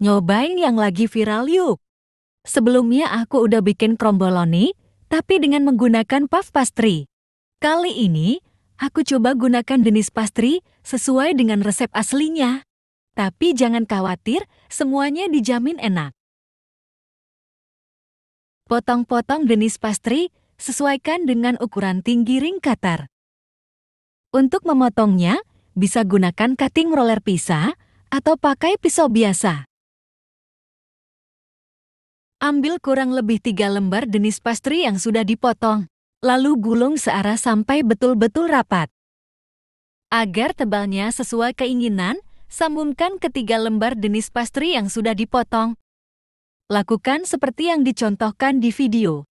Nyobain yang lagi viral yuk. Sebelumnya aku udah bikin kromboloni, tapi dengan menggunakan puff pastry. Kali ini, aku coba gunakan jenis pastry sesuai dengan resep aslinya. Tapi jangan khawatir, semuanya dijamin enak. Potong-potong jenis pastry, sesuaikan dengan ukuran tinggi ring cutter. Untuk memotongnya, bisa gunakan cutting roller pisah atau pakai pisau biasa. Ambil kurang lebih tiga lembar jenis pastry yang sudah dipotong, lalu gulung searah sampai betul-betul rapat. Agar tebalnya sesuai keinginan, sambungkan ketiga lembar jenis pastry yang sudah dipotong. Lakukan seperti yang dicontohkan di video.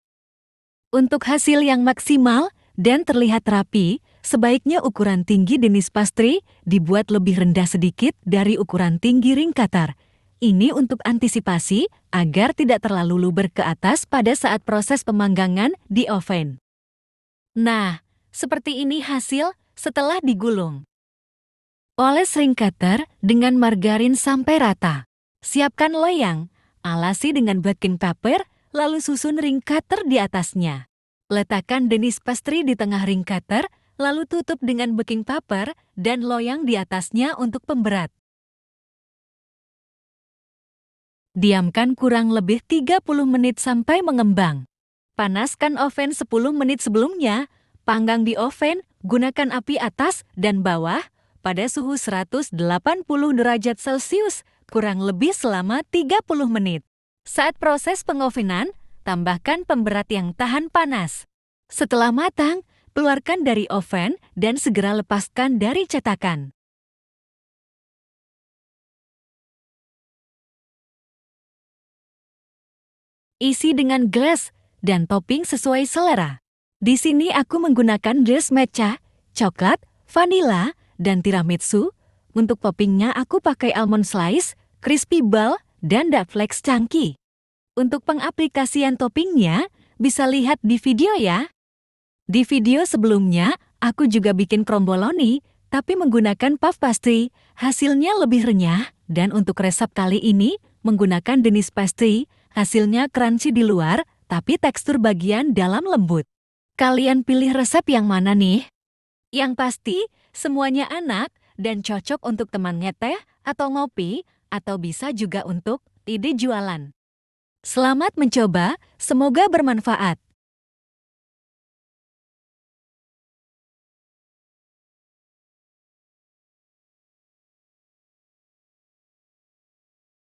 Untuk hasil yang maksimal dan terlihat rapi, sebaiknya ukuran tinggi jenis pastry dibuat lebih rendah sedikit dari ukuran tinggi ring katar, ini untuk antisipasi agar tidak terlalu luber ke atas pada saat proses pemanggangan di oven. Nah, seperti ini hasil setelah digulung. Oles ring cutter dengan margarin sampai rata. Siapkan loyang, alasi dengan baking paper, lalu susun ring cutter di atasnya. Letakkan denis pastry di tengah ring cutter, lalu tutup dengan baking paper dan loyang di atasnya untuk pemberat. Diamkan kurang lebih 30 menit sampai mengembang. Panaskan oven 10 menit sebelumnya, panggang di oven, gunakan api atas dan bawah pada suhu 180 derajat Celcius kurang lebih selama 30 menit. Saat proses pengovenan, tambahkan pemberat yang tahan panas. Setelah matang, keluarkan dari oven dan segera lepaskan dari cetakan. isi dengan gelas dan topping sesuai selera. Di sini aku menggunakan gelas matcha, coklat, vanila, dan tiramisu. Untuk toppingnya aku pakai almond slice, crispy ball, dan dark flex chunky. Untuk pengaplikasian toppingnya, bisa lihat di video ya. Di video sebelumnya, aku juga bikin kromboloni, tapi menggunakan puff pastry. Hasilnya lebih renyah, dan untuk resep kali ini, menggunakan denis pastry, hasilnya crunchy di luar, tapi tekstur bagian dalam lembut. Kalian pilih resep yang mana nih? Yang pasti, semuanya enak dan cocok untuk teman ngeteh atau ngopi, atau bisa juga untuk ide jualan. Selamat mencoba, semoga bermanfaat.